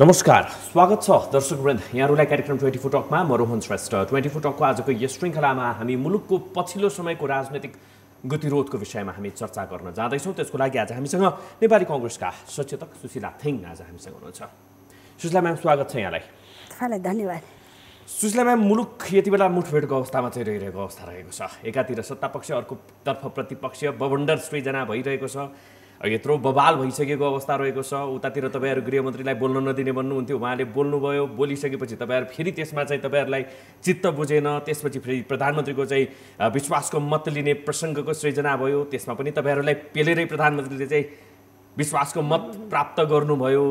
नमस्कार स्वागत छ दर्शक दर्शकवृन्द यहाँहरूलाई कार्यक्रम ट्वेन्टी फोर टकमा म रोहन श्रेष्ठ ट्वेन्टी फोर टकको आजको यस श्रृङ्खलामा हामी मुलुकको पछिल्लो समयको राजनैतिक गतिरोधको विषयमा हामी चर्चा गर्न जाँदैछौँ त्यसको लागि आज हामीसँग नेपाली कङ्ग्रेसका सचेतक सुशीला थिङ आज हामीसँग हुनुहुन्छ सुशीला म्याम स्वागत छ यहाँलाई धन्यवाद सुशीला म्याम मुलुक यति बेला मुठभेडको अवस्थामा चाहिँ रहिरहेको अवस्था रहेको छ एकातिर सत्तापक्ष तर्फ प्रतिपक्ष बबन्डर सृजना भइरहेको छ यत्रो बबाल भइसकेको अवस्था रहेको छ उतातिर तपाईँहरू गृहमन्त्रीलाई बोल्न नदिने भन्नुहुन्थ्यो उहाँले बोल्नुभयो बोलिसकेपछि तपाईँहरू फेरि त्यसमा चाहिँ तपाईँहरूलाई चित्त बुझेन त्यसपछि फेरि प्रधानमन्त्रीको चाहिँ विश्वासको मत लिने प्रसङ्गको सृजना भयो त्यसमा पनि तपाईँहरूलाई पेलेरै प्रधानमन्त्रीले चाहिँ विश्वासको मत प्राप्त गर्नुभयो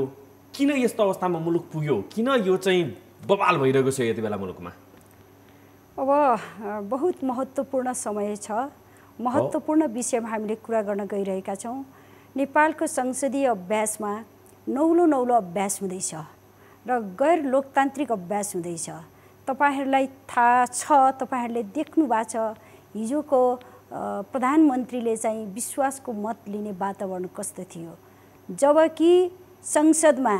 किन यस्तो अवस्थामा मुलुक पुग्यो किन यो चाहिँ बबाल भइरहेको छ यति बेला मुलुकमा अब बहुत महत्त्वपूर्ण समय छ महत्त्वपूर्ण विषयमा हामीले कुरा गर्न गइरहेका छौँ नेपालको संसदीय अभ्यासमा नौलो नौलो अभ्यास हुँदैछ र गैर लोकतान्त्रिक अभ्यास हुँदैछ तपाईँहरूलाई थाहा छ तपाईँहरूले देख्नु भएको छ हिजोको प्रधानमन्त्रीले चाहिँ विश्वासको मत लिने वातावरण कस्तो थियो जबकि संसदमा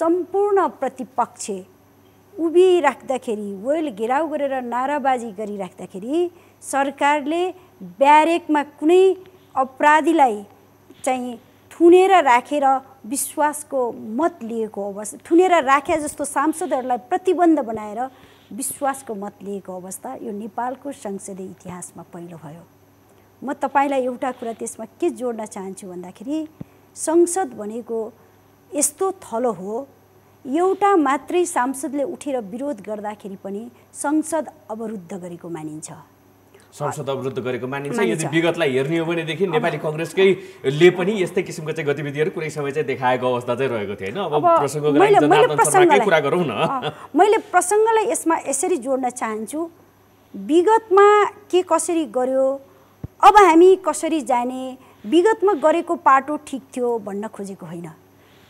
सम्पूर्ण प्रतिपक्ष उभिराख्दाखेरि वेल घेराउ गरेर नाराबाजी गरिराख्दाखेरि सरकारले ब्यारेकमा कुनै अपराधीलाई चाहिँ ठुनेर राखेर विश्वासको मत लिएको अवस्था ठुनेर राखे जस्तो सांसदहरूलाई प्रतिबन्ध बनाएर विश्वासको मत लिएको अवस्था यो नेपालको संसदीय इतिहासमा पहिलो भयो म तपाईँलाई एउटा कुरा त्यसमा के जोड्न चाहन्छु भन्दाखेरि संसद भनेको यस्तो थलो हो एउटा मात्रै सांसदले उठेर विरोध गर्दाखेरि पनि संसद अवरुद्ध गरेको मानिन्छ संसद अवरुद्ध गरेको मानिन्छ यदि विगतलाई हेर्ने हो भनेदेखि नेपाली कङ्ग्रेसकै ले पनि यस्तै किसिमको चाहिँ गतिविधिहरू कुनै समय चाहिँ देखाएको अवस्था चाहिँ रहेको थियो होइन अब प्रसङ्गको कुरा गरौँ न मैले प्रसङ्गलाई यसमा यसरी जोड्न चाहन्छु विगतमा के कसरी गर्यो अब हामी कसरी जाने विगतमा गरेको पाटो ठिक थियो भन्न खोजेको होइन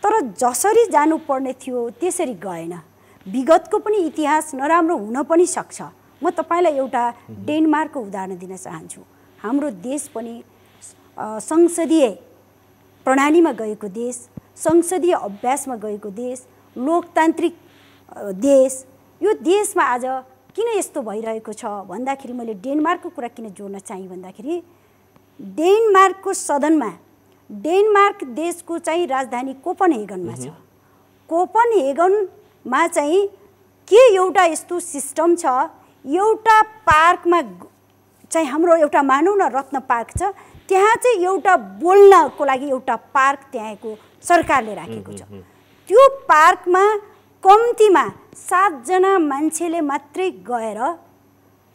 तर जसरी जानुपर्ने थियो त्यसरी गएन विगतको पनि इतिहास नराम्रो हुन पनि सक्छ म तपाईँलाई एउटा डेनमार्कको उदाहरण दिन चाहन्छु हाम्रो देश पनि संसदीय प्रणालीमा गएको देश संसदीय अभ्यासमा गएको देश लोकतान्त्रिक देश यो देशमा आज किन यस्तो भइरहेको छ भन्दाखेरि मैले डेनमार्कको कुरा किन जोड्न चाहेँ भन्दाखेरि डेनमार्कको सदनमा डेनमार्क देशको चाहिँ राजधानी कोपन हेगनमा छ कोपन हेगनमा चाहिँ के एउटा यस्तो सिस्टम छ एउटा पार्कमा चाहिँ हाम्रो एउटा मानौँ न रत्न पार्क छ त्यहाँ चाहिँ एउटा बोल्नको लागि एउटा पार्क त्यहाँको सरकारले राखेको छ त्यो पार्कमा कम्तीमा सातजना मान्छेले मात्रै गएर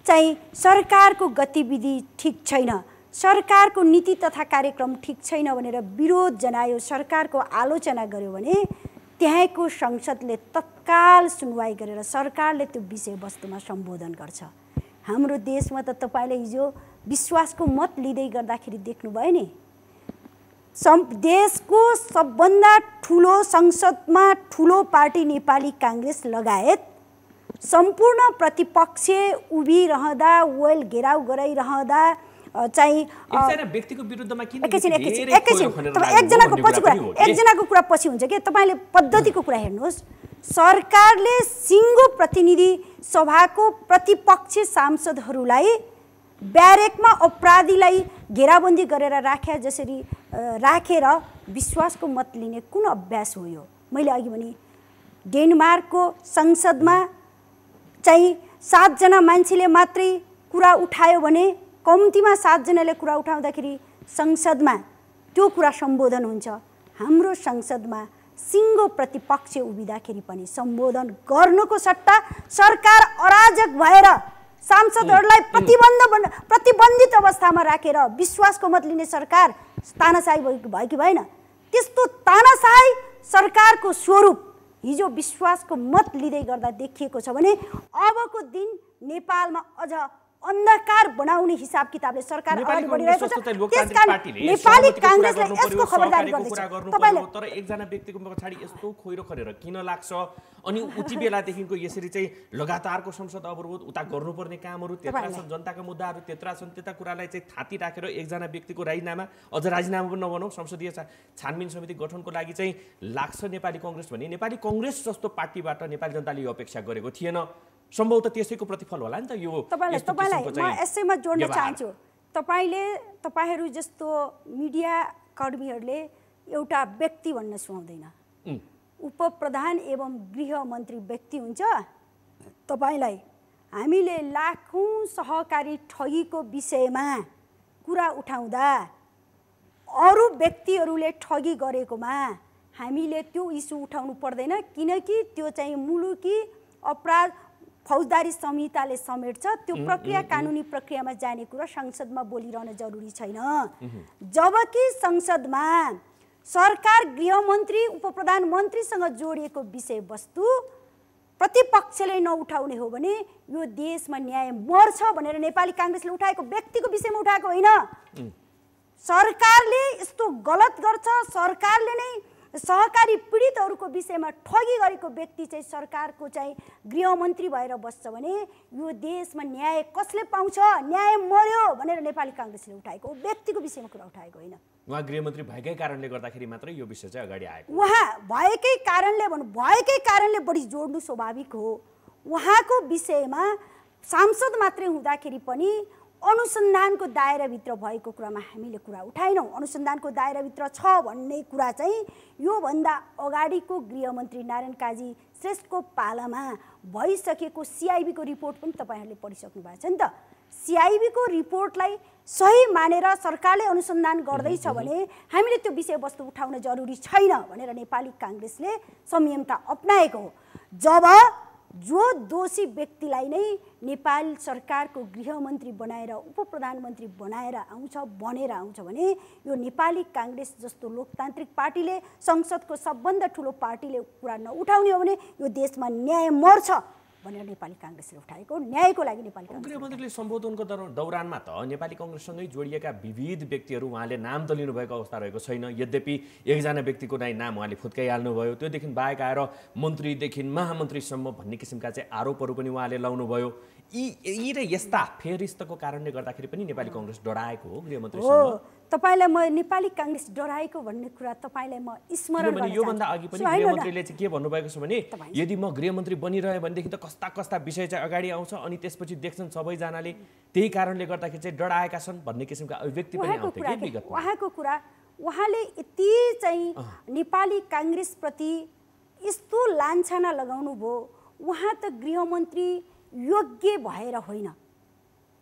चाहिँ सरकारको गतिविधि ठिक छैन सरकारको नीति तथा कार्यक्रम ठिक छैन भनेर विरोध जनायो सरकारको आलोचना गर्यो भने त्यहाँको संसदले तत् तत्काल सुनवाई गरेर सरकारले त्यो विषयवस्तुमा सम्बोधन गर्छ हाम्रो देशमा त तपाईँले हिजो विश्वासको मत लिँदै गर्दाखेरि देख्नुभयो नि देशको सबभन्दा ठुलो संसदमा ठुलो पार्टी नेपाली काङ्ग्रेस लगायत सम्पूर्ण प्रतिपक्ष उभिरहँदा वेल घेराउ गराइरहँदा चाहिँ एकैछिन एकैछिन तपाईँ एकजनाको पछि कुरा एकजनाको कुरा पछि हुन्छ कि तपाईँले पद्धतिको कुरा हेर्नुहोस् सरकारले सिङ्गो प्रतिनिधि सभाको प्रतिपक्ष सांसदहरूलाई ब्यारेकमा अपराधीलाई घेराबन्दी गरेर राख्या जसरी राखेर रा विश्वासको मत लिने कुन अभ्यास हो यो मैले अघि भने डेनमार्कको संसदमा चाहिँ सातजना मान्छेले मात्रै कुरा उठायो भने कम्तीमा सातजनाले कुरा उठाउँदाखेरि संसदमा त्यो कुरा सम्बोधन हुन्छ हाम्रो संसदमा सिङ्गो प्रतिपक्ष उभिँदाखेरि पनि सम्बोधन गर्नुको सट्टा सरकार अराजक भएर सांसदहरूलाई प्रतिबन्ध प्रतिबन्धित अवस्थामा राखेर विश्वासको मत लिने सरकार तानासाही भयो कि भएन त्यस्तो तानासाही सरकारको स्वरूप हिजो विश्वासको मत लिँदै गर्दा देखिएको छ भने अबको दिन नेपालमा अझ अन्धकार बनाउने हिसाब किताबले सरकार अगाडि बढिरहेको छ नेपाली काङ्ग्रेसले यसको खबरदारी गर्दैछ तपाईँले तर एकजना व्यक्तिको पछाडि यस्तो खोइरो खरेर किन लाग्छ अनि उति बेलादेखिको यसरी चाहिँ लगातारको संसद अवरोध उता गर्नुपर्ने कामहरू त्यत्रा छन् जनताका मुद्दाहरू त्यत्रा छन् त्यता कुरालाई चाहिँ थाती राखेर एकजना व्यक्तिको राजीनामा अझ राजीनामा पनि नबनाऊ संसदीय छानबिन समिति गठनको लागि चाहिँ लाग्छ नेपाली कङ्ग्रेस भने नेपाली कङ्ग्रेस जस्तो पार्टीबाट नेपाली जनताले यो अपेक्षा गरेको थिएन सम्भव त त्यसैको प्रतिफल होला नि त यो तपाईँलाई तपाईँलाई म यसैमा जोड्न चाहन्छु तपाईँले तपाईँहरू जस्तो मिडिया कर्मीहरूले एउटा व्यक्ति भन्न सुहाउँदैन उपप्रधान एवं गृहमन्त्री व्यक्ति हुन्छ तपाईँलाई हामीले लाखौँ सहकारी ठगीको विषयमा कुरा उठाउँदा अरू व्यक्तिहरूले ठगी गरेकोमा हामीले त्यो इस्यु उठाउनु पर्दैन किनकि त्यो चाहिँ मुलुकी अपराध फौजदारी संहिताले समेट्छ त्यो प्रक्रिया कानुनी प्रक्रियामा जाने कुरो संसदमा बोलिरहन जरुरी छैन जबकि संसदमा सरकार गृहमन्त्री उपप्रधानमन्त्रीसँग जोडिएको विषयवस्तु प्रतिपक्षले नउठाउने हो भने यो देशमा न्याय मर्छ भनेर नेपाली काङ्ग्रेसले उठाएको व्यक्तिको विषयमा उठाएको होइन सरकारले यस्तो गलत गर्छ सरकारले नै सहकारी पीडितहरूको विषयमा ठगी गरेको व्यक्ति चाहिँ सरकारको चाहिँ गृहमन्त्री भएर बस्छ भने यो देशमा न्याय कसले पाउँछ न्याय मर्यो भनेर नेपाली काङ्ग्रेसले उठाएको व्यक्तिको विषयमा कुरा उठाएको होइन उहाँ गृहमन्त्री भएकै कारणले गर्दाखेरि मात्रै यो विषय चाहिँ अगाडि आएको उहाँ भएकै कारणले भन्नु भएकै कारणले बढी जोड्नु स्वाभाविक हो उहाँको विषयमा सांसद मात्रै हुँदाखेरि पनि अनुसन्धानको दायराभित्र भएको कुरामा हामीले कुरा उठाएनौँ अनुसन्धानको दायराभित्र छ भन्ने कुरा चाहिँ योभन्दा अगाडिको गृहमन्त्री नारायण काजी श्रेष्ठको पालामा भइसकेको सिआइबीको रिपोर्ट पनि तपाईँहरूले पढिसक्नु भएको छ नि त सिआइबीको रिपोर्टलाई सही मानेर सरकारले अनुसन्धान गर्दैछ भने हामीले त्यो विषयवस्तु उठाउन जरुरी छैन भनेर नेपाली काङ्ग्रेसले संयमता अप्नाएको हो जब जो दोषी व्यक्तिलाई नै नेपाल सरकारको गृहमन्त्री बनाएर उप प्रधानमन्त्री बनाएर आउँछ बनेर आउँछ भने यो नेपाली काङ्ग्रेस जस्तो लोकतान्त्रिक पार्टीले संसदको सबभन्दा ठुलो पार्टीले कुरा नउठाउने हो भने यो देशमा न्याय मर्छ भनेर नेपाली काङ्ग्रेसले उठाएको न्यायको लागि नेपाली गृहमन्त्रीले सम्बोधनको दौरानमा त नेपाली कङ्ग्रेससँगै जोडिएका विविध व्यक्तिहरू उहाँले नाम त लिनुभएको अवस्था रहेको छैन यद्यपि एकजना व्यक्तिको नै नाम उहाँले फुत्काइहाल्नुभयो त्योदेखि बाहेक आएर मन्त्रीदेखि महामन्त्रीसम्म भन्ने किसिमका चाहिँ आरोपहरू पनि उहाँले लाउनुभयो यी यी र यस्ता फेरिस्तको कारणले गर्दाखेरि पनि नेपाली कङ्ग्रेस डराएको हो गृहमन्त्री तपाईँलाई म नेपाली काङ्ग्रेस डराएको भन्ने कुरा तपाईँलाई म स्मरण योभन्दा अघि पनि गृहमन्त्रीले चाहिँ के भन्नुभएको छ भने यदि म गृहमन्त्री बनिरहेँ भनेदेखि त कस्ता कस्ता विषय चाहिँ अगाडि आउँछ अनि त्यसपछि देख्छन् सबैजनाले त्यही कारणले गर्दाखेरि चाहिँ डराएका छन् भन्ने किसिमका अभिव्यक्ति पनि उहाँको कुरा उहाँले यति चाहिँ नेपाली काङ्ग्रेसप्रति यस्तो लान्छना लगाउनु भयो उहाँ त गृहमन्त्री योग्य भएर होइन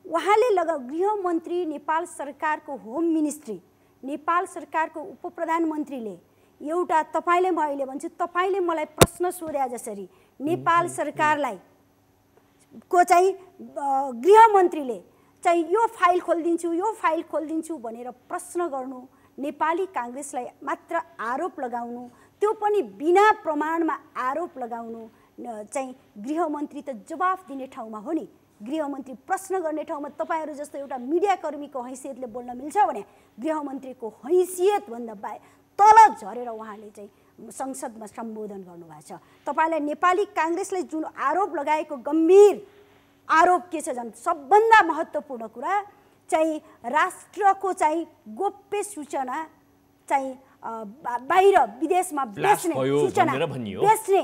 उहाँले लग गृहमन्त्री नेपाल सरकारको होम मिनिस्ट्री नेपाल सरकारको उप प्रधानमन्त्रीले एउटा तपाईँले म अहिले भन्छु तपाईँले मलाई प्रश्न सोध्या जसरी नेपाल सरकारलाई को चाहिँ गृहमन्त्रीले चाहिँ यो फाइल खोलिदिन्छु यो फाइल खोलिदिन्छु भनेर प्रश्न गर्नु नेपाली काङ्ग्रेसलाई मात्र आरोप लगाउनु त्यो पनि बिना प्रमाणमा आरोप लगाउनु चाहिँ गृहमन्त्री त जवाफ दिने ठाउँमा हो नि गृहमन्त्री प्रश्न गर्ने ठाउँमा तपाईँहरू जस्तो एउटा मिडियाकर्मीको हैसियतले बोल्न मिल्छ भने गृहमन्त्रीको हैसियतभन्दा बाहे तल झरेर उहाँले चाहिँ संसदमा सम्बोधन गर्नुभएको छ तपाईँलाई नेपाली काङ्ग्रेसले जुन आरोप लगाएको गम्भीर आरोप के छ झन् सबभन्दा महत्त्वपूर्ण कुरा चाहिँ राष्ट्रको चाहिँ गोप्य सूचना चाहिँ बाहिर विदेशमा बेच्ने सूचना बेच्ने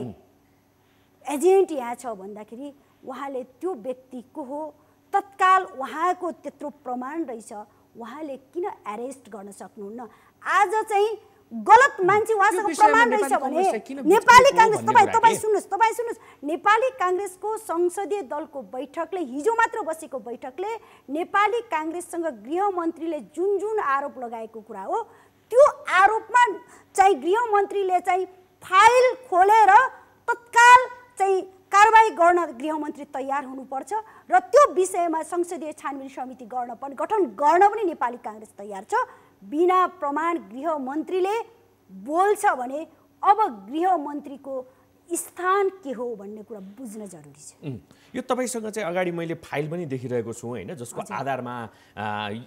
एजेन्ट यहाँ छ भन्दाखेरि उहाँले त्यो व्यक्ति को हो तत्काल उहाँको त्यत्रो प्रमाण रहेछ उहाँले किन एरेस्ट गर्न सक्नुहुन्न आज चाहिँ गलत मान्छे उहाँसँग प्रमाण रहेछ भने नेपाली काङ्ग्रेस तपाईँ तपाईँ सुन्नुहोस् तपाईँ सुन्नुहोस् नेपाली काङ्ग्रेसको संसदीय दलको बैठकले हिजो मात्र बसेको बैठकले नेपाली काङ्ग्रेससँग गृहमन्त्रीले जुन जुन आरोप लगाएको कुरा हो त्यो आरोपमा चाहिँ गृहमन्त्रीले चाहिँ फाइल खोलेर तत्काल चाहिँ कारवाही गर्न गृहमन्त्री तयार हुनुपर्छ र त्यो विषयमा संसदीय छानबिन समिति गर्न पनि गठन गर्न पनि नेपाली काङ्ग्रेस तयार छ बिना प्रमाण गृहमन्त्रीले बोल्छ भने अब गृहमन्त्रीको स्थान के हो भन्ने कुरा बुझ्न जरुरी छ यो तपाईँसँग चाहिँ अगाडि मैले फाइल पनि देखिरहेको छु होइन जसको आधारमा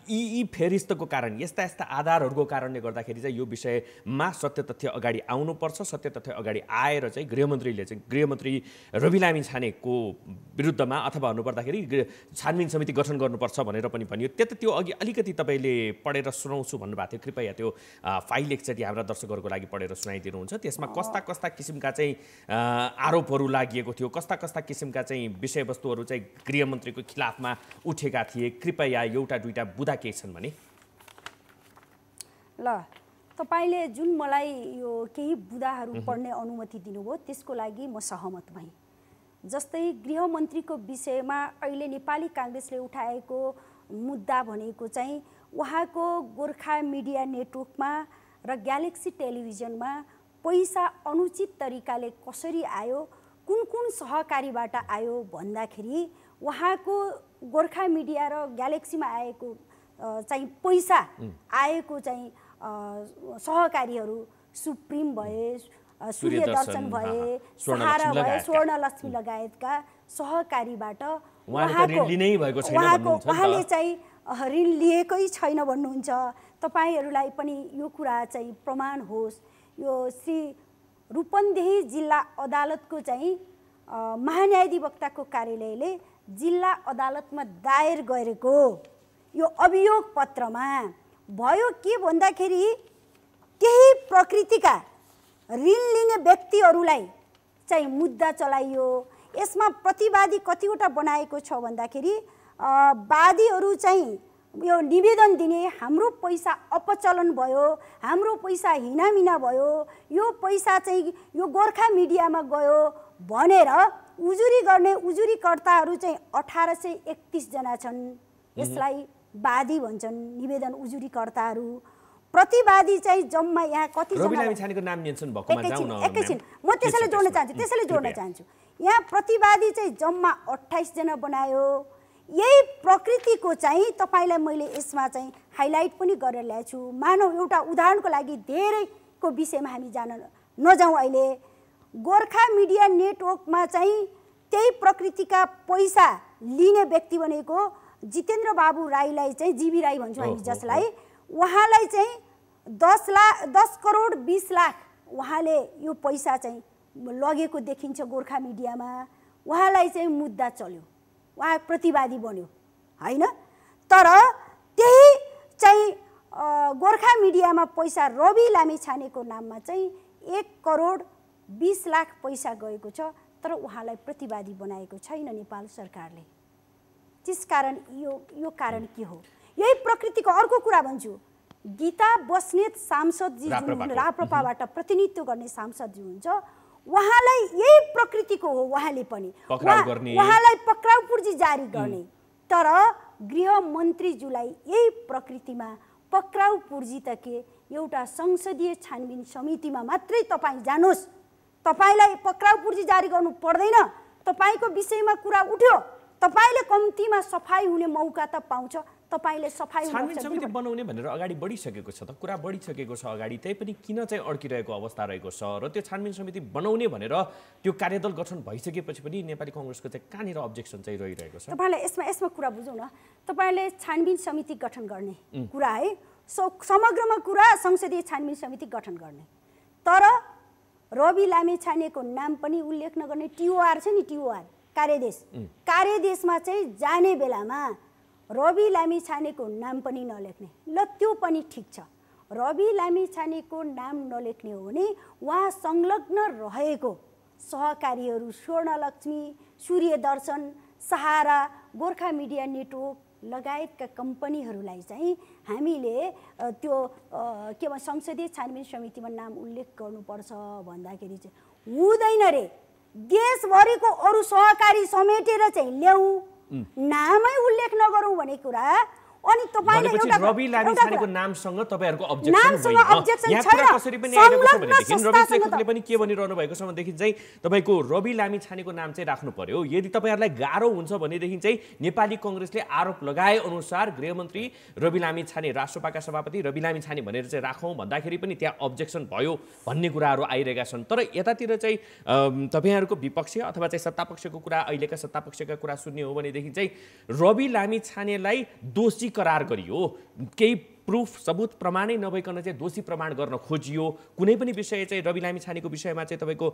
यी यी फेरिस्तको कारण यस्ता यस्ता आधारहरूको कारणले गर्दाखेरि चाहिँ यो विषयमा सत्य तथ्य अगाडि आउनुपर्छ सत्य तथ्य अगाडि आएर चाहिँ गृहमन्त्रीले चाहिँ गृहमन्त्री रवि लामी छानेको विरुद्धमा अथवा भन्नुपर्दाखेरि छानबिन समिति गठन गर्नुपर्छ भनेर पनि भनियो त्यता त्यो अघि अलिकति तपाईँले पढेर सुनाउँछु भन्नुभएको थियो कृपया त्यो फाइल एकचोटि हाम्रा दर्शकहरूको लागि पढेर सुनाइदिनुहुन्छ त्यसमा कस्ता कस्ता किसिमका चाहिँ आरोपहरू लागिएको थियो कस्ता कस्ता किसिमका चाहिँ विषयवस्तुहरू चाहिँ गृहमन्त्रीको खिलाफमा उठेका थिए कृपया एउटा दुईवटा बुदा केही छन् भने ल तपाईँले जुन मलाई यो केही बुदाहरू पढ्ने अनुमति दिनुभयो त्यसको लागि म सहमत भएँ जस्तै गृहमन्त्रीको विषयमा अहिले नेपाली काङ्ग्रेसले उठाएको मुद्दा भनेको चाहिँ उहाँको गोर्खा मिडिया नेटवर्कमा र ग्यालेक्सी टेलिभिजनमा पैसा अनुचित तरिकाले कसरी आयो कुन कुन सहकारीबाट आयो भन्दाखेरि उहाँको गोर्खा मिडिया र ग्यालेक्सीमा आएको चाहिँ पैसा आएको चाहिँ सहकारीहरू सुप्रिम भए सूर्य दर्शन भए सहारा भए स्वर्णलक्ष्मी लगायतका सहकारीबाट उहाँको उहाँले चाहिँ ऋण लिएकै छैन भन्नुहुन्छ तपाईँहरूलाई पनि यो कुरा चाहिँ प्रमाण होस् यो श्री रूपन्देही जिल्ला अदालतको चाहिँ महान्यायाधिवक्ताको कार्यालयले जिल्ला अदालतमा दायर गरेको यो अभियोग पत्रमा भयो के भन्दाखेरि त्यही प्रकृतिका ऋण लिने व्यक्तिहरूलाई चाहिँ मुद्दा चलाइयो यसमा प्रतिवादी कतिवटा बनाएको छ भन्दाखेरि वादीहरू चाहिँ यो निवेदन दिने हाम्रो पैसा अपचलन भयो हाम्रो पैसा हिनामिना भयो यो पैसा चाहिँ यो गोर्खा मिडियामा गयो भनेर उजुरी गर्ने उजुरीकर्ताहरू चाहिँ अठार सय एकतिसजना छन् यसलाई वादी भन्छन् निवेदन उजुरीकर्ताहरू प्रतिवादी चाहिँ जम्मा यहाँ कतिजना एकैछिन म त्यसैले जोड्न चाहन्छु त्यसैले जोड्न चाहन्छु यहाँ प्रतिवादी चाहिँ जम्मा अठाइसजना बनायो यही प्रकृतिको चाहिँ तपाईँलाई मैले यसमा चाहिँ हाइलाइट पनि गरेर ल्याएको छु मानव एउटा उदाहरणको लागि धेरैको विषयमा हामी जान नजाउँ अहिले गोर्खा मिडिया नेटवर्कमा चाहिँ त्यही प्रकृतिका पैसा लिने व्यक्ति भनेको जितेन्द्र बाबु राईलाई चाहिँ जिबी राई भन्छौँ हामी जसलाई उहाँलाई चाहिँ दस लाख दस करोड बिस लाख उहाँले यो पैसा चाहिँ लगेको देखिन्छ गोर्खा मिडियामा उहाँलाई चाहिँ मुद्दा चल्यो उहाँ प्रतिवादी बन्यो होइन तर त्यही चाहिँ गोर्खा मिडियामा पैसा रवि लामी छानेको नाममा चाहिँ एक करोड बिस लाख पैसा गएको छ तर उहाँलाई प्रतिवादी बनाएको छैन नेपाल सरकारले त्यस कारण यो यो कारण के हो यही प्रकृतिको अर्को कुरा भन्छु गीता बस्नेत सांसदजी जुन राप्रपाबाट प्रतिनिधित्व गर्ने सांसदजी हुन्छ उहाँलाई यही प्रकृतिको हो उहाँले पनि उहाँलाई पक्राउ पुर्जी जारी गर्ने तर गृहमन्त्रीज्यूलाई यही प्रकृतिमा पक्राउ पुर्जी त के एउटा संसदीय छानबिन समितिमा मात्रै तपाईँ जानुहोस् तपाईँलाई पक्राउ पुर्जी जारी गर्नु पर्दैन तपाईँको विषयमा कुरा उठ्यो तपाईँले कम्तीमा सफाई हुने मौका त पाउँछ तपाईँले सफाई समिति बनाउने भनेर अगाडि बढिसकेको छ त कुरा बढिसकेको छ अगाडि त्यही पनि किन चाहिँ अड्किरहेको अवस्था रहेको छ र त्यो छानबिन समिति बनाउने भनेर त्यो कार्यदल गठन भइसकेपछि पनि नेपाली कङ्ग्रेसको चाहिँ कहाँनिर अब्जेक्सन चाहिँ रहिरहेको छ तपाईँलाई यसमा यसमा कुरा बुझौँ न तपाईँले छानबिन समिति गठन गर्ने कुरा है समग्रमा कुरा संसदीय छानबिन समिति गठन गर्ने तर रवि लामे छानेको नाम पनि उल्लेख नगर्ने टिओआर छ नि टिओआर कार्यदेश कार्यदेशमा चाहिँ जाने बेलामा रवि लामी छानेको नाम पनि नलेख्ने ल त्यो पनि ठिक छ रवि लामी छानेको नाम नलेख्ने हो भने उहाँ संलग्न रहेको सहकारीहरू स्वर्णलक्ष्मी सूर्य दर्शन सहारा गोर्खा मिडिया नेटवर्क लगायतका कम्पनीहरूलाई चाहिँ हामीले त्यो के भन्छ संसदीय छानबिन समितिमा नाम उल्लेख गर्नुपर्छ भन्दाखेरि चाहिँ हुँदैन रे देशभरिको अरू सहकारी समेटेर चाहिँ ल्याउँ नामै उल्लेख नगरौँ भन्ने कुरा अनि तपाईँले एउटा रवि लामिछानेको नामसँग तपाईँहरूको अब्जेक्सन छैन कसरी पनि रवि लेखकले पनि के भनिरहनु भएको छ भनेदेखि चाहिँ तपाईँको रवि लामिछानेको नाम चाहिँ राख्नु पर्यो यदि तपाईँहरूलाई गाह्रो हुन्छ भनेदेखि चाहिँ नेपाली कङ्ग्रेसले आरोप लगाए अनुसार गृहमन्त्री रवि लामिछाने राष्ट्रपाका सभापति रवि लामिछाने भनेर चाहिँ राखौँ भन्दाखेरि पनि त्यहाँ अब्जेक्सन भयो भन्ने कुराहरू आइरहेका छन् तर यतातिर चाहिँ तपाईँहरूको विपक्ष अथवा चाहिँ सत्तापक्षको कुरा अहिलेका सत्तापक्षका कुरा सुन्ने हो भनेदेखि चाहिँ रवि लामिछानेलाई दोषी दोषी करार गरियो केही प्रुफ सबुत प्रमाणै नभइकन चाहिँ दोषी प्रमाण गर्न खोजियो कुनै पनि विषय चाहिँ रवि लामी छानेको विषयमा चाहिँ तपाईँको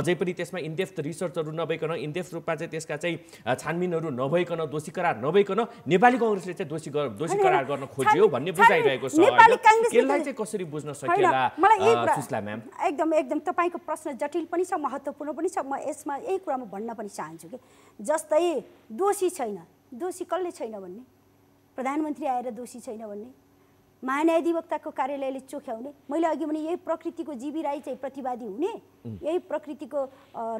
अझै पनि त्यसमा इन्डेप्थ रिसर्चहरू नभइकन इन्डेप्थ रूपमा चाहिँ त्यसका चाहिँ छानबिनहरू नभइकन दोषी करार नभइकन नेपाली कङ्ग्रेसले चाहिँ दोषी दोषी करार गर्न खोजियो भन्ने बुझाइरहेको छ यसलाई चाहिँ कसरी बुझ्न सकिएला म्याम एकदम एकदम तपाईँको प्रश्न जटिल पनि छ महत्त्वपूर्ण पनि छ म यसमा यही कुरामा भन्न पनि चाहन्छु कि जस्तै दोषी छैन दोषी कसले छैन भन्ने प्रधानमन्त्री आएर दोषी छैन भन्ने महान्यायाधिवक्ताको कार्यालयले चोख्याउने मैले अघि भने यही प्रकृतिको जीवी राई चाहिँ प्रतिवादी हुने यही प्रकृतिको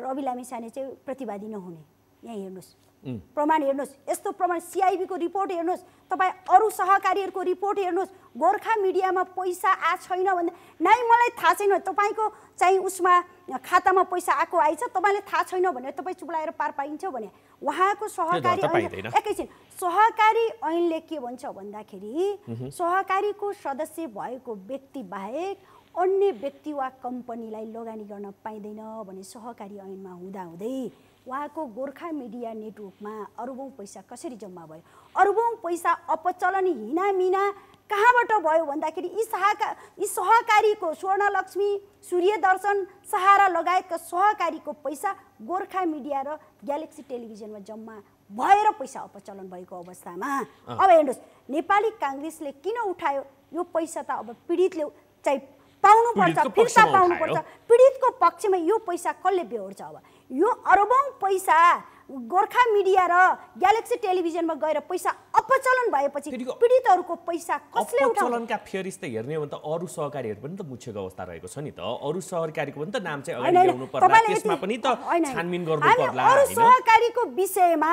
रवि लामिसाने चाहिँ प्रतिवादी नहुने यहाँ हेर्नुहोस् प्रमाण हेर्नुहोस् यस्तो प्रमाण सिआइबीको रिपोर्ट हेर्नुहोस् तपाईँ अरू सहकारीहरूको रिपोर्ट हेर्नुहोस् गोर्खा मिडियामा पैसा आएको छैन भन्दा नै मलाई थाहा छैन तपाईँको चाहिँ उसमा खातामा पैसा आएको आएछ तपाईँलाई थाहा छैन भने तपाईँ चुप्लाएर पार पाइन्छ भने उहाँको सहकारी ऐन एकैछिन सहकारी ऐनले के भन्छ भन्दाखेरि सहकारीको सदस्य भएको व्यक्ति बाहेक अन्य व्यक्ति वा कम्पनीलाई लगानी गर्न पाइँदैन भने सहकारी ऐनमा हुँदाहुँदै उहाँको गोर्खा मिडिया नेटवर्कमा अरबौँ पैसा कसरी जम्मा भयो अरबौँ पैसा अपचलन हिनामिना कहाँबाट भयो भन्दाखेरि यी सहका यी सहकारीको स्वर्णलक्ष्मी सूर्य दर्शन सहारा लगायतका सहकारीको पैसा गोर्खा मिडिया र ग्यालेक्सी टेलिभिजनमा जम्मा भएर पैसा अपचलन भएको अवस्थामा अब हेर्नुहोस् नेपाली काङ्ग्रेसले किन उठायो यो पैसा त अब पीडितले चाहिँ पाउनुपर्छ फिर्ता पाउनुपर्छ पीडितको पक्षमा यो पैसा कसले बेहोर्छ अब यो अरबौँ पैसा गोर्खा मिडिया र ग्यालेक्सी टेलिभिजनमा गएर पैसा अपचलन भएपछि पीडितहरूको पैसा कसले अपचलनका फेरिस त हेर्ने हो भने त अरू सहकारीहरू पनि त मुछेको अवस्था रहेको छ नि त अरू सहकारीको पनि त नाम चाहिँ अरू सहकारीको विषयमा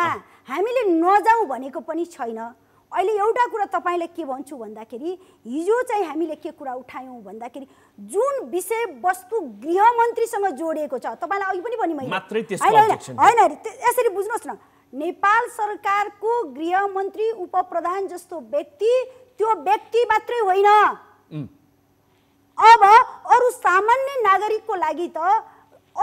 हामीले नजाउँ भनेको पनि छैन अहिले एउटा कुरा तपाईँलाई के भन्छु भन्दाखेरि हिजो चाहिँ हामीले के कुरा उठायौँ भन्दाखेरि जुन विषय वस्तु गृहमन्त्रीसँग जोडिएको छ तपाईँलाई अघि पनि भने मैले होइन होइन यसरी बुझ्नुहोस् न नेपाल सरकारको गृहमन्त्री उपप्रधान जस्तो व्यक्ति त्यो व्यक्ति मात्रै होइन अब अरू सामान्य नागरिकको लागि त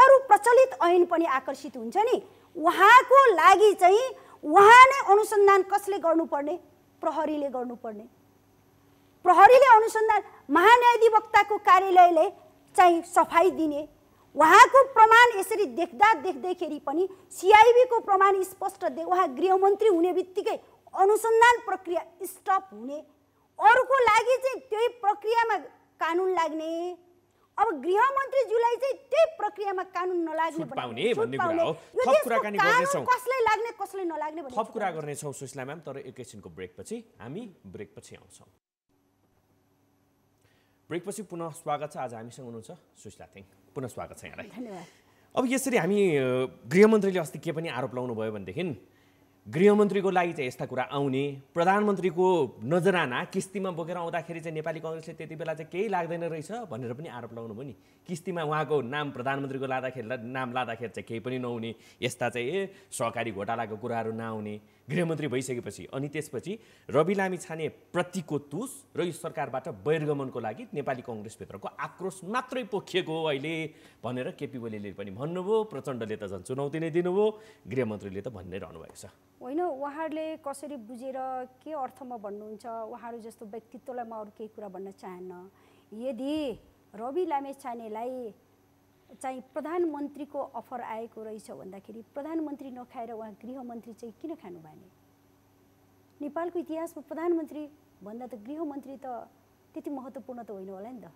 अरू प्रचलित ऐन पनि आकर्षित हुन्छ नि उहाँको लागि चाहिँ उहाँ नै अनुसन्धान कसले गर्नुपर्ने प्रहरीले गर्नुपर्ने प्रहरीले अनुसन्धान महान्यायाधिवक्ताको कार्यालयले चाहिँ सफाई दिने उहाँको प्रमाण यसरी देख्दा देख्दैखेरि पनि सिआइबीको प्रमाण स्पष्ट दे उहाँ गृहमन्त्री हुने बित्तिकै अनुसन्धान प्रक्रिया स्टप हुने अरूको लागि चाहिँ त्यही प्रक्रियामा कानुन लाग्ने अब गृहमन्त्रीज्यूलाई चाहिँ त्यही प्रक्रियामा कानुन नलाग्ने पाउने भन्ने कुरा हो थप कुराकानी गर्नेछौँ कसलाई लाग्ने कसलाई नलाग्ने थप कुरा गर्नेछौँ सुशीला म्याम तर एकैछिनको ब्रेकपछि हामी ब्रेकपछि आउँछौँ ब्रेकपछि पुनः स्वागत छ आज हामीसँग हुनुहुन्छ सुशीला थिङ पुनः स्वागत छ यहाँलाई धन्यवाद अब यसरी हामी गृहमन्त्रीले अस्ति के पनि आरोप लाउनु भयो भनेदेखि गृहमन्त्रीको लागि चाहिँ यस्ता कुरा आउने प्रधानमन्त्रीको नजराना किस्तीमा बोकेर आउँदाखेरि चाहिँ नेपाली कङ्ग्रेसले त्यति बेला चाहिँ केही लाग्दैन रहेछ भनेर पनि आरोप लगाउनु भयो नि किस्तीमा उहाँको नाम प्रधानमन्त्रीको लाँदाखेरि नाम लाँदाखेरि चाहिँ केही पनि नहुने यस्ता चाहिँ सहकारी घोटालाको कुराहरू नआउने गृहमन्त्री भइसकेपछि अनि त्यसपछि रवि लामी छाने प्रतिको तुस र यो सरकारबाट बहिर्गमनको लागि नेपाली कङ्ग्रेसभित्रको आक्रोश मात्रै पोखिएको हो अहिले भनेर केपी ओलीले पनि भन्नुभयो प्रचण्डले त झन् चुनौती नै दिनुभयो गृहमन्त्रीले त भन्दै रहनु भएको छ होइन उहाँहरूले कसरी बुझेर के अर्थमा भन्नुहुन्छ उहाँहरू जस्तो व्यक्तित्वलाई म अरू केही कुरा भन्न चाहन्न यदि रवि लामेछानेलाई चाहिँ प्रधानमन्त्रीको अफर आएको रहेछ भन्दाखेरि प्रधानमन्त्री नखाएर उहाँ गृहमन्त्री चाहिँ किन खानु भने नेपालको इतिहासमा प्रधानमन्त्री भन्दा त गृहमन्त्री त त्यति महत्त्वपूर्ण त होइन होला नि त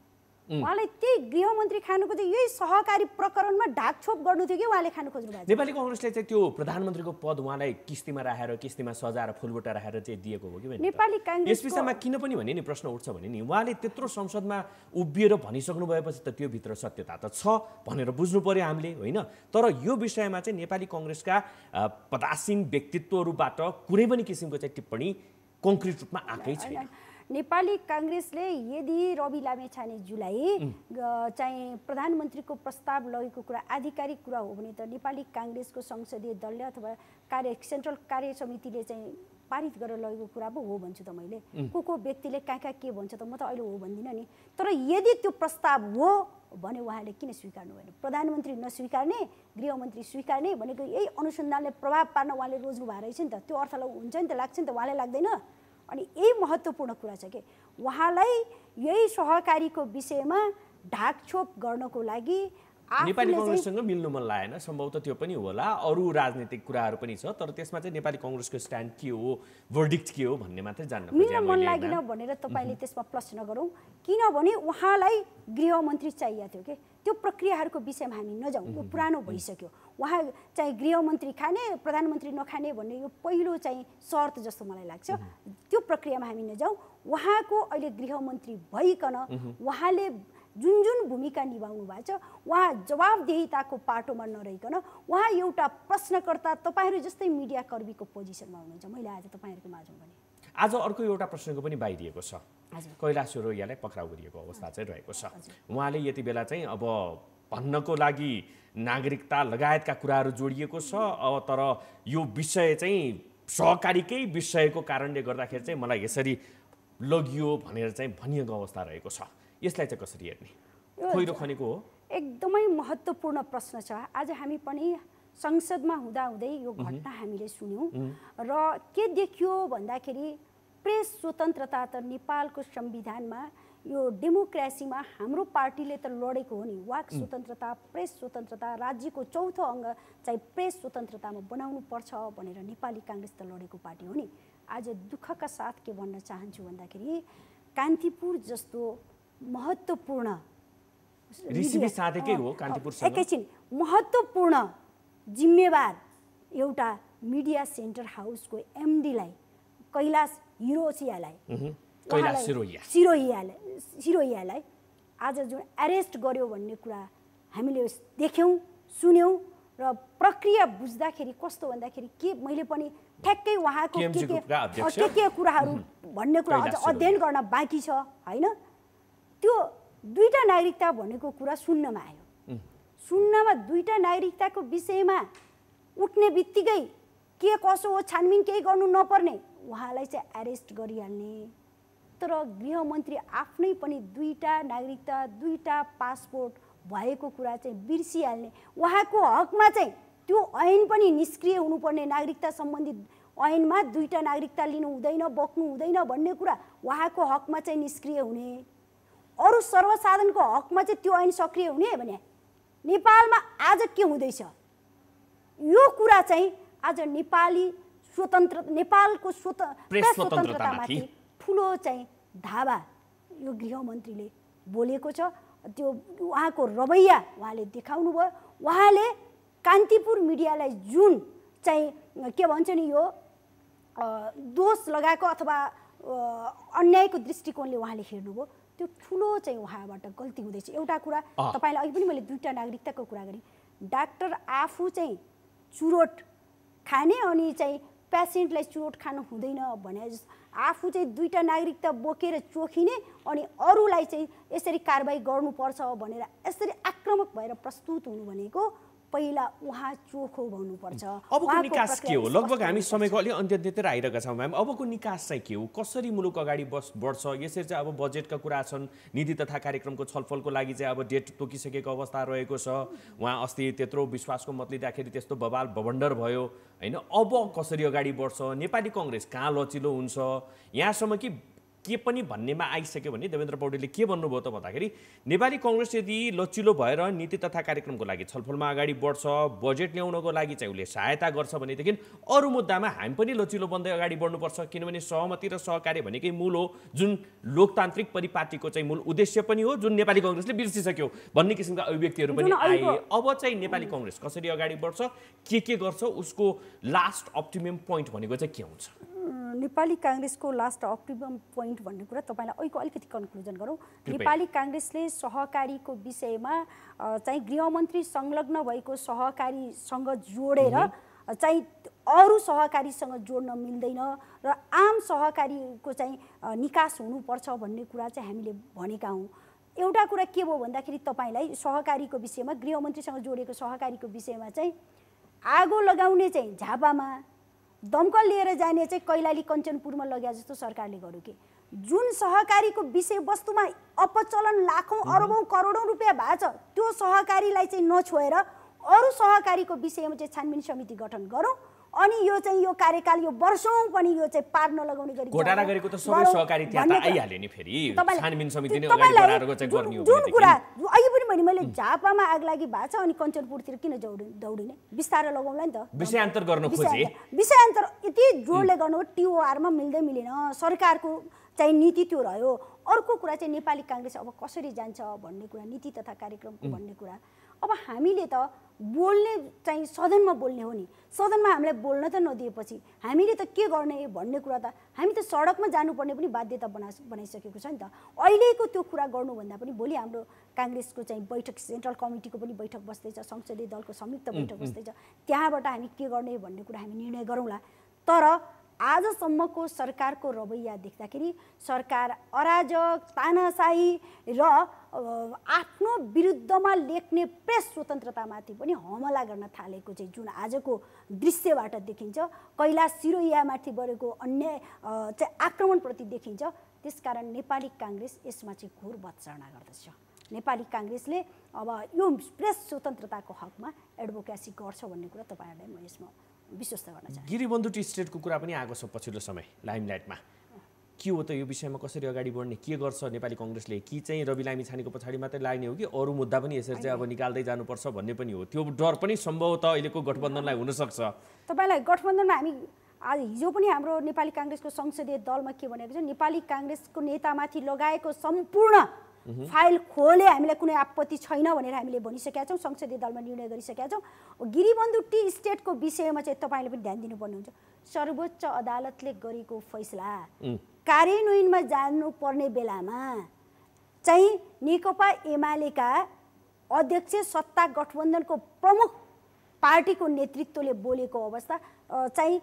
उहाँले त्यही गृहमन्त्री खानुको चाहिँ यही सहकारी प्रकरणमा ढाकछोप गर्नु थियो कि उहाँले खानु खोज्नु भएको नेपाली कङ्ग्रेसले चाहिँ त्यो प्रधानमन्त्रीको पद उहाँलाई किस्तीमा राखेर किस्तीमा सजाएर फुलबुटा राखेर चाहिँ दिएको हो कि नेपाली काङ्ग्रेस यस विषयमा किन पनि भने नि प्रश्न उठ्छ भने नि उहाँले त्यत्रो संसदमा उभिएर भनिसक्नु भएपछि त त्यो भित्र सत्यता त छ भनेर बुझ्नु पर्यो हामीले होइन तर यो विषयमा चाहिँ नेपाली कङ्ग्रेसका पदासीन व्यक्तित्वहरूबाट कुनै पनि किसिमको चाहिँ टिप्पणी कङ्क्रिट रूपमा आएकै छैन नेपाली काङ्ग्रेसले यदि रवि जुलाई चाहिँ प्रधानमन्त्रीको प्रस्ताव लगेको कुरा आधिकारिक कुरा हो भने त नेपाली काङ्ग्रेसको संसदीय दलले अथवा कार्य सेन्ट्रल कार्य समितिले चाहिँ पारित गरेर लगेको कुरा पो हो भन्छु त मैले को को व्यक्तिले कहाँ कहाँ के भन्छ त म त अहिले हो भन्दिनँ नि तर यदि त्यो प्रस्ताव हो भने उहाँले किन स्वीकार्नु भएन प्रधानमन्त्री नस्वीकार्ने गृहमन्त्री स्वीकार्ने भनेको यही अनुसन्धानले प्रभाव पार्न उहाँले रोज्नु भएको रहेछ नि त त्यो अर्थलाई हुन्छ नि त लाग्छ नि त उहाँलाई लाग्दैन अनि यही महत्त्वपूर्ण कुरा छ कि उहाँलाई यही सहकारीको विषयमा ढाकछोप गर्नको लागि नेपाली कङ्ग्रेससँग मिल्नु मन लागेन सम्भवतः त्यो पनि होला अरू राजनीतिक कुराहरू पनि छ तर त्यसमा चाहिँ नेपाली कङ्ग्रेसको स्ट्यान्ड के हो वर्डिक्ट के हो भन्ने मात्रै जान्न मिल्न मन लागेन भनेर तपाईँले त्यसमा प्रश्न गरौँ किनभने उहाँलाई गृहमन्त्री चाहिएको थियो कि त्यो प्रक्रियाहरूको विषयमा हामी नजाउँ त्यो पुरानो भइसक्यो उहाँ चाहिँ गृहमन्त्री खाने प्रधानमन्त्री नखाने भन्ने यो पहिलो चाहिँ शर्त जस्तो मलाई लाग्छ त्यो प्रक्रियामा हामी नजाउँ उहाँको अहिले गृहमन्त्री भइकन उहाँले जुन जुन भूमिका निभाउनु भएको छ उहाँ जवाबदेहिताको पाटोमा नरहिकन उहाँ एउटा प्रश्नकर्ता तपाईँहरू जस्तै मिडिया कर्मीको पोजिसनमा हुनुहुन्छ मैले आज तपाईँहरूको माझमा भने आज अर्को एउटा प्रश्नको पनि बाहिरिएको छ कैलाश रोइयालाई पक्राउ गरिएको अवस्था चाहिँ रहेको छ उहाँले यति बेला चाहिँ अब भन्नको लागि नागरिकता लगायतका कुराहरू जोडिएको छ अब तर यो विषय चाहिँ सहकारीकै विषयको कारणले गर्दाखेरि चाहिँ मलाई यसरी लगियो भनेर चाहिँ भनिएको अवस्था रहेको छ यसलाई चाहिँ कसरी हेर्ने खोइरो खनेको हो एकदमै महत्त्वपूर्ण प्रश्न छ आज हामी पनि संसदमा हुँदाहुँदै यो घटना हामीले सुन्यौँ र के देखियो भन्दाखेरि प्रेस स्वतन्त्रता त नेपालको संविधानमा यो डेमोक्रेसीमा हाम्रो पार्टीले त लडेको हो नि वाक स्वतन्त्रता प्रेस स्वतन्त्रता राज्यको चौथो अङ्ग चाहिँ प्रेस स्वतन्त्रतामा बनाउनु पर्छ भनेर नेपाली काङ्ग्रेस त लडेको पार्टी हो नि आज दुःखका साथ के भन्न चाहन्छु भन्दाखेरि कान्तिपुर जस्तो महत्त्वपूर्ण हो कान्तिपुर एकैछिन महत्त्वपूर्ण जिम्मेवार एउटा मिडिया सेन्टर हाउसको एमडीलाई कैलाश हिरोसियालाई सिरोहियालाई सिरोहियालाई आज जुन एरेस्ट गर्यो भन्ने कुरा हामीले देख्यौँ सुन्यौँ र प्रक्रिया बुझ्दाखेरि कस्तो भन्दाखेरि के मैले पनि ठ्याक्कै उहाँको के के के कुराहरू भन्ने कुरा अझ अध्ययन गर्न बाँकी छ होइन त्यो दुईवटा नागरिकता भनेको कुरा सुन्नमा आयो सुन्नमा दुईवटा नागरिकताको विषयमा उठ्ने बित्तिकै के कसो हो छानबिन केही गर्नु नपर्ने उहाँलाई चाहिँ एरेस्ट गरिहाल्ने तर गृहमन्त्री आफ्नै पनि दुईवटा नागरिकता दुईवटा पासपोर्ट भएको कुरा चाहिँ बिर्सिहाल्ने उहाँको हकमा चाहिँ त्यो ऐन पनि निष्क्रिय हुनुपर्ने नागरिकता सम्बन्धित ऐनमा दुईवटा नागरिकता लिनु हुँदैन बोक्नु हुँदैन भन्ने कुरा उहाँको हकमा चाहिँ निष्क्रिय हुने अरू सर्वसाधारणको हकमा चाहिँ त्यो ऐन सक्रिय हुने भने नेपालमा आज के हुँदैछ यो कुरा चाहिँ आज नेपाली स्वतन्त्र नेपालको स्वत प्रेस स्वतन्त्रतामाथि ठुलो चाहिँ धाबा यो गृहमन्त्रीले बोलेको छ त्यो उहाँको रवैया उहाँले देखाउनु भयो उहाँले कान्तिपुर मिडियालाई जुन चाहिँ के भन्छ नि यो दोष लगाएको अथवा अन्यायको दृष्टिकोणले उहाँले हेर्नुभयो त्यो ठुलो चाहिँ उहाँबाट गल्ती हुँदैछ एउटा कुरा तपाईँलाई अघि पनि मैले दुईवटा नागरिकताको कुरा गरेँ डाक्टर आफू चाहिँ चुरोट खाने अनि चाहिँ पेसेन्टलाई चुरोट खानु हुँदैन भने आफू चाहिँ दुईवटा नागरिकता बोकेर चोखिने अनि अरूलाई चाहिँ यसरी कारवाही गर्नुपर्छ भनेर यसरी आक्रमक भएर प्रस्तुत हुनु भनेको पहिला उहाँ चोखो भन्नुपर्छ अबको निकास के हो लगभग हामी समयको अलिक अन्त्यतिर आइरहेका छौँ म्याम अबको निकास चाहिँ के हो कसरी मुलुक अगाडि बस बढ्छ यसरी चाहिँ अब बजेटका कुरा छन् नीति तथा कार्यक्रमको छलफलको लागि चाहिँ अब डेट तोकिसकेको अवस्था रहेको छ उहाँ अस्ति त्यत्रो विश्वासको मत लिँदाखेरि त्यस्तो बवाल भवण्डर भयो होइन अब कसरी अगाडि बढ्छ नेपाली कङ्ग्रेस कहाँ लचिलो हुन्छ यहाँसम्म कि के पनि भन्नेमा आइसक्यो भने देवेन्द्र पौडेलले के भन्नुभयो त भन्दाखेरि नेपाली कङ्ग्रेस यदि लचिलो भएर नीति तथा कार्यक्रमको लागि छलफलमा अगाडि बढ्छ बजेट ल्याउनको लागि चाहिँ उसले सहायता गर्छ भनेदेखि अरू मुद्दामा हामी पनि लचिलो बन्दै अगाडि बढ्नुपर्छ किनभने सहमति र सहकार्य भनेकै मूल हो जुन लोकतान्त्रिक परिपाटीको चाहिँ मूल उद्देश्य पनि हो जुन नेपाली कङ्ग्रेसले बिर्सिसक्यो भन्ने किसिमका अभिव्यक्तिहरू पनि आए अब चाहिँ नेपाली कङ्ग्रेस कसरी अगाडि बढ्छ के के गर्छ उसको लास्ट अप्टिमियम पोइन्ट भनेको चाहिँ के हुन्छ नेपाली काङ्ग्रेसको लास्ट अप्टिमम पोइन्ट भन्ने कुरा तपाईँलाई अहिलेको अलिकति कन्क्लुजन गरौँ नेपाली काङ्ग्रेसले सहकारीको विषयमा चाहिँ गृहमन्त्री संलग्न भएको सहकारीसँग जोडेर चाहिँ अरू सहकारीसँग जोड्न मिल्दैन र आम सहकारीको चाहिँ निकास हुनुपर्छ भन्ने कुरा चाहिँ हामीले भनेका हौँ एउटा कुरा के भयो भन्दाखेरि तपाईँलाई सहकारीको विषयमा गृहमन्त्रीसँग जोडेको सहकारीको विषयमा चाहिँ आगो लगाउने चाहिँ झापामा दमकल लिएर जाने चाहिँ कैलाली कञ्चनपुरमा लग्या जस्तो सरकारले गर्यो कि जुन सहकारीको विषयवस्तुमा अपचलन लाखौँ अरबौँ करोडौँ रुपियाँ भएको छ त्यो सहकारीलाई चाहिँ नछोएर अरू सहकारीको विषयमा चाहिँ छानबिन समिति गठन गरौँ अनि यो चाहिँ यो कार्यकाल यो वर्षौँ पनि यो चाहिँ पार नलगाउने गरी घोटाला गरेको त सबै सहकारी त्यहाँ आइहाल्यो नि फेरि छानबिन समितिले जुन कुरा अहिले पनि भने मैले झापामा आग लागि भएको छ अनि कञ्चनपुरतिर किन दौडि दौडिने बिस्तारै लगाउँला नि त विषयान्तर गर्नु खोजे विषयान्तर यति जोडले गर्नु हो टिओआरमा मिल्दै मिलेन सरकारको चाहिँ नीति त्यो रह्यो अर्को कुरा चाहिँ नेपाली काङ्ग्रेस अब कसरी जान्छ भन्ने कुरा नीति तथा कार्यक्रमको भन्ने कुरा अब हामीले त बोल्ने चाहिँ सदनमा बोल्ने हो नि सदनमा हामीलाई बोल्न त नदिएपछि हामीले त के गर्ने भन्ने कुरा त हामी त सडकमा जानुपर्ने पनि बाध्यता बना बनाइसकेको छ नि त अहिलेको त्यो कुरा गर्नुभन्दा पनि भोलि हाम्रो काङ्ग्रेसको चाहिँ बैठक सेन्ट्रल कमिटीको पनि बैठक बस्दैछ संसदीय दलको संयुक्त बैठक बस्दैछ त्यहाँबाट हामी के गर्ने भन्ने कुरा हामी निर्णय गरौँला तर आजसम्मको सरकारको रवैया देख्दाखेरि सरकार अराजक तानासाही र आफ्नो विरुद्धमा लेख्ने प्रेस स्वतन्त्रतामाथि पनि हमला गर्न थालेको चाहिँ जुन आजको दृश्यबाट देखिन्छ कैलाश सिरोयामाथि गरेको अन्याय चाहिँ आक्रमणप्रति देखिन्छ त्यसकारण नेपाली काङ्ग्रेस यसमा चाहिँ घोर भत्सरणा गर्दछ नेपाली काङ्ग्रेसले अब यो प्रेस स्वतन्त्रताको हकमा एडभोकेसी गर्छ भन्ने कुरा तपाईँहरूलाई म यसमा विश्वस्त गर्न चाहन्छु गिरिबन्धु टी स्टेटको कुरा पनि आएको छ पछिल्लो समय लाइमलाइटमा के हो त यो विषयमा कसरी अगाडि बढ्ने के गर्छ नेपाली कङ्ग्रेसले कि चाहिँ रवि लामी छानेको पछाडि मात्रै लाग्ने हो कि अरू मुद्दा पनि यसरी चाहिँ अब निकाल्दै जानुपर्छ भन्ने पनि हो त्यो डर पनि सम्भवतः अहिलेको गठबन्धनलाई हुनसक्छ तपाईँलाई गठबन्धनमा हामी आज हिजो पनि हाम्रो नेपाली काङ्ग्रेसको संसदीय दलमा के भनेको छ नेपाली काङ्ग्रेसको नेतामाथि लगाएको सम्पूर्ण फाइल खोले हामीलाई कुनै आपत्ति छैन भनेर हामीले भनिसकेका छौँ संसदीय दलमा निर्णय गरिसकेका छौँ गिरीबन्धु टी स्टेटको विषयमा चाहिँ तपाईँले पनि ध्यान दिनुपर्ने हुन्छ सर्वोच्च अदालतले गरेको फैसला कार्यान्वयनमा जानुपर्ने बेलामा चाहिँ नेकपा एमालेका अध्यक्ष सत्ता गठबन्धनको प्रमुख पार्टीको नेतृत्वले बोलेको अवस्था चाहिँ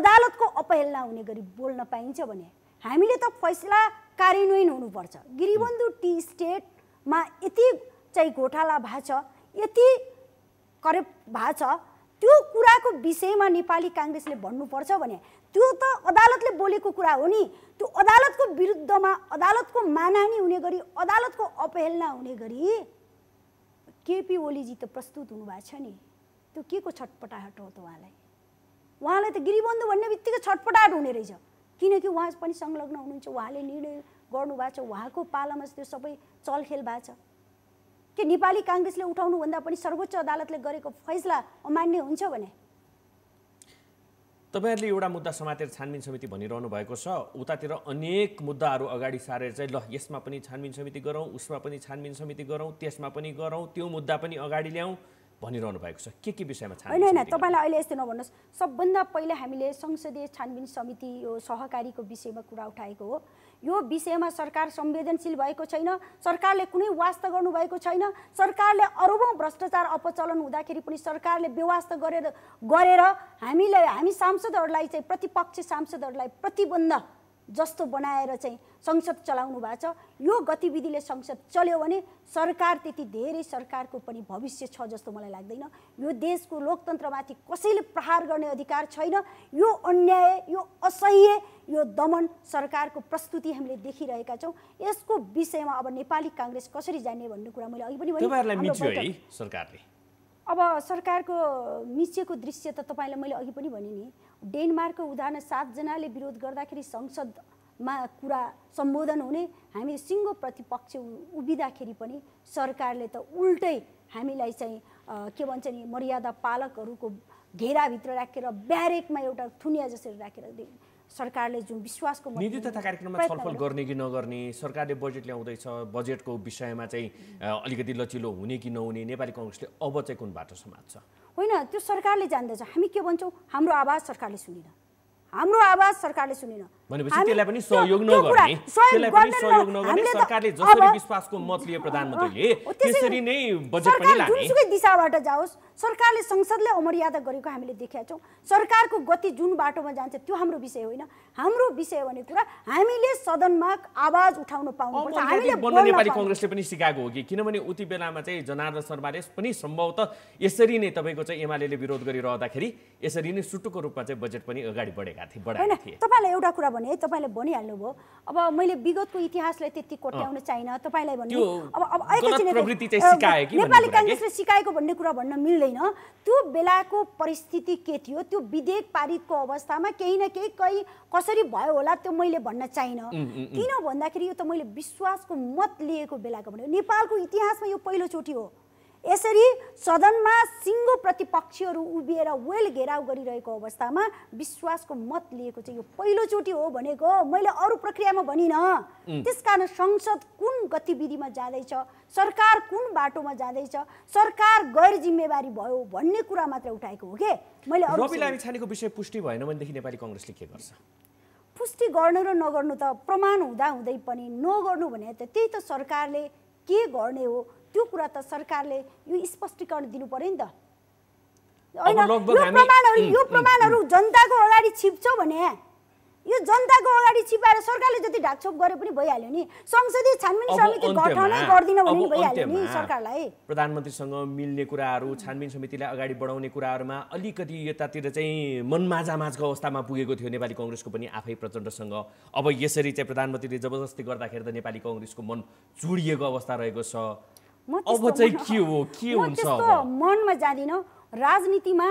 अदालतको अपहेलना हुने गरी बोल्न पाइन्छ भने हामीले त फैसला कार्यान्वयन हुनुपर्छ गिरिबन्धु टी स्टेटमा यति चाहिँ घोटाला भएको छ यति करप्ट भएको छ त्यो कुराको विषयमा नेपाली काङ्ग्रेसले भन्नुपर्छ भने त्यो त अदालतले बोलेको कुरा हो नि त्यो अदालतको विरुद्धमा अदालतको मानहानी हुने गरी अदालतको अपहेलना हुने गरी केपी ओलीजी त प्रस्तुत हुनुभएको छ नि त्यो के को छटपटाहट हो त उहाँलाई उहाँलाई त गिरिबन्धु भन्ने बित्तिकै छटपटाहट हुने रहेछ किनकि उहाँ पनि संलग्न हुनुहुन्छ उहाँले निर्णय गर्नुभएको छ उहाँको पालामा त्यो सबै चलखेल भएको छ के नेपाली काङ्ग्रेसले उठाउनुभन्दा पनि सर्वोच्च अदालतले गरेको फैसला अमान्य हुन्छ भने तपाईँहरूले एउटा मुद्दा समातेर छानबिन समिति भनिरहनु भएको छ उतातिर अनेक मुद्दाहरू अगाडि सारेर चाहिँ ल यसमा पनि छानबिन समिति गरौँ उसमा पनि छानबिन समिति गरौँ त्यसमा पनि गरौँ त्यो मुद्दा पनि अगाडि ल्याउँ भनिरहनु भएको छ के के विषयमा होइन होइन तपाईँलाई अहिले यस्तो नभन्नुहोस् सबभन्दा पहिला हामीले संसदीय छानबिन समिति यो सहकारीको विषयमा कुरा उठाएको हो यो विषयमा सरकार संवेदनशील भएको छैन सरकारले कुनै वास्ता गर्नुभएको छैन सरकारले अरूबौँ भ्रष्टाचार अपचलन हुँदाखेरि पनि सरकारले व्यवस्था गरेर गरेर हामीले हामी सांसदहरूलाई चाहिँ प्रतिपक्ष सांसदहरूलाई प्रतिबन्ध जस्तो बनाएर चाहिँ संसद चलाउनु भएको छ यो गतिविधिले संसद चल्यो भने सरकार त्यति धेरै सरकारको पनि भविष्य छ जस्तो मलाई लाग्दैन यो देशको लोकतन्त्रमाथि कसैले प्रहार गर्ने अधिकार छैन यो अन्याय यो असह्य यो दमन सरकारको प्रस्तुति हामीले देखिरहेका छौँ यसको विषयमा अब नेपाली काङ्ग्रेस कसरी जाने भन्ने कुरा मैले अघि पनि सरकारले अब सरकारको मिचेको दृश्य त तपाईँलाई मैले अघि पनि भने नि डेनमार्कको उदाहरण सातजनाले विरोध गर्दाखेरि संसदमा कुरा सम्बोधन हुने हामी सिङ्गो प्रतिपक्ष उभिँदाखेरि पनि सरकारले त उल्टै हामीलाई चाहिँ के भन्छ नि मर्यादा पालकहरूको घेराभित्र राखेर ब्यारेकमा एउटा थुनिया जसरी राखेर सरकारले जुन विश्वासको नीति तथा कार्यक्रममा छलफल गर्ने कि नगर्ने सरकारले बजेट ल्याउँदैछ बजेटको विषयमा चाहिँ अलिकति लचिलो हुने कि नहुने नेपाली कङ्ग्रेसले अब चाहिँ कुन बाटो समात्छ होइन त्यो सरकारले जान्दछ हामी के भन्छौँ हाम्रो आवाज सरकारले सुनिन हाम्रो आवाज सरकारले सुनिन भनेपछि त्यसलाई पनि सहयोग नगर्ने त्यसलाई पनि सहयोग नगर्ने सरकारले जसरी विश्वासको मत लिए प्रधानमन्त्रीले त्यसरी नै बजेट पनि लाने जुनसुकै दिशाबाट जाओस् सरकारले संसदले अमर्यादा गरेको हामीले देखेका छौँ सरकारको गति जुन बाटोमा जान्छ त्यो हाम्रो विषय होइन हाम्रो विषय भन्ने कुरा हामीले सदनमा आवाज उठाउन पाउनुपर्छ हामीले बन्न नेपाली कङ्ग्रेसले पनि सिकाएको हो कि किनभने उति बेलामा चाहिँ जनार्दन शर्माले पनि सम्भवत यसरी नै तपाईँको चाहिँ एमाले विरोध गरिरहँदाखेरि यसरी नै सुटुको रूपमा चाहिँ बजेट पनि अगाडि बढेका थिए बढाएका थिए तपाईँलाई एउटा कुरा भने तपाईँले भनिहाल्नु भयो अब मैले विगतको इतिहासलाई त्यति कोट्याउन चाहिँ तपाईँलाई भन्नु अब अब नेपाली काङ्ग्रेसले सिकाएको भन्ने कुरा भन्न मिल्दैन त्यो बेलाको परिस्थिति के थियो त्यो विधेयक पारितको अवस्थामा केही न केही कहीँ कसरी भयो होला त्यो मैले भन्न चाहिँ किन भन्दाखेरि यो त मैले विश्वासको मत लिएको बेलाको भनेको नेपालको इतिहासमा यो पहिलोचोटि हो यसरी सदनमा सिङ्गो प्रतिपक्षीहरू उभिएर वेल घेराउ गरिरहेको अवस्थामा विश्वासको मत लिएको चाहिँ यो पहिलोचोटि हो भनेको मैले अरू प्रक्रियामा भनिनँ त्यस कारण संसद कुन गतिविधिमा जाँदैछ सरकार कुन बाटोमा जाँदैछ सरकार गैर जिम्मेवारी भयो भन्ने कुरा मात्र उठाएको हो कि मैले लामिछानेको विषय पुष्टि भएन भनेदेखि नेपाली कङ्ग्रेसले के गर्छ पुष्टि गर्नु र नगर्नु त प्रमाण हुँदा हुँदै पनि नगर्नु भने त त्यही त सरकारले के गर्ने हो त्यो कुरा त सरकारले यो स्पष्टीकरण दिनु पर्यो नि त होइन यो प्रमाणहरू जनताको अगाडि छिप्छौ भने यो जनताको अगाडि छिपाएर सरकारले जति ढाकछोप गरे पनि भइहाल्यो नि संसदीय छानबिन समिति गठनै गर्दिन भने भइहाल्यो नि सरकारलाई प्रधानमन्त्रीसँग मिल्ने कुराहरू छानबिन समितिलाई अगाडि बढाउने कुराहरूमा अलिकति यतातिर चाहिँ मनमाझामाझको अवस्थामा पुगेको थियो नेपाली कङ्ग्रेसको पनि आफै प्रचण्डसँग अब यसरी चाहिँ प्रधानमन्त्रीले जबरजस्ती गर्दाखेरि त नेपाली कङ्ग्रेसको मन चुडिएको अवस्था रहेको छ अब चाहिँ के हो के हुन्छ मनमा जाँदिनँ राजनीतिमा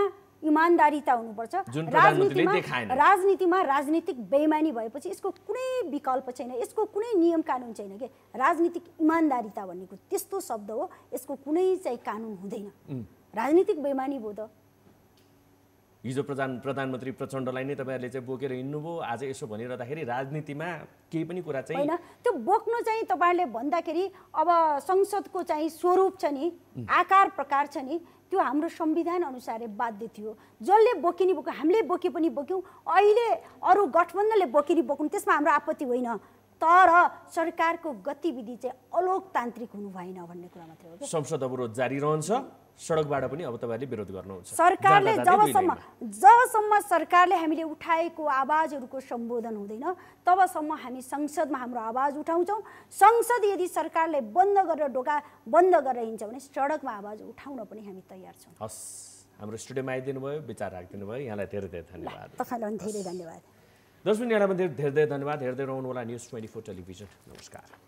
इमान्दारिता हुनुपर्छ राजनीतिमा राजनीतिमा राजनीतिक बेइमानी भएपछि यसको कुनै विकल्प छैन यसको कुनै नियम कानुन छैन कि राजनीतिक इमान्दारिता भन्ने त्यस्तो शब्द हो यसको कुनै चाहिँ कानुन हुँदैन राजनीतिक बेइमानी भयो त हिजो प्रधान प्रधानमन्त्री प्रचण्डलाई नै तपाईँहरूले चाहिँ बोकेर हिँड्नुभयो आज यसो भनिरहँदाखेरि राजनीतिमा केही पनि कुरा चाहिँ होइन त्यो बोक्नु चाहिँ तपाईँहरूले भन्दाखेरि अब संसदको चाहिँ स्वरूप छ नि आकार प्रकार छ नि त्यो हाम्रो संविधान अनुसारै बाध्य थियो जसले बोकिने बोक्यो हामीले बोके पनि बोक्यौँ अहिले अरू गठबन्धनले बोकिने बोक्नु त्यसमा हाम्रो आपत्ति होइन तर सरकारको गतिविधि चाहिँ अलोकतान्त्रिक हुनु भएन भन्ने कुरा मात्रै हो संसद अवरोध जारी रहन्छ सडकबाट पनि अब तपाईँहरूले विरोध गर्नुहुन्छ सरकारले जबसम्म जबसम्म सरकारले हामीले उठाएको आवाजहरूको सम्बोधन हुँदैन तबसम्म हामी संसदमा हाम्रो आवाज उठाउँछौँ संसद यदि सरकारले बन्द गरेर ढोका बन्द गरेर हिँड्छ भने सडकमा आवाज उठाउन पनि हामी तयार छौँ हस् हाम्रो स्टुडियोमा आइदिनु भयो विचार राखिदिनु भयो यहाँलाई धेरै धेरै धन्यवाद तपाईँलाई धेरै धन्यवाद मिनट यहाँलाई पनि धेरै धेरै धन्यवाद हेर्दै रहनु होला न्युज ट्वेन्टी फोर टेलिभिजन नमस्कार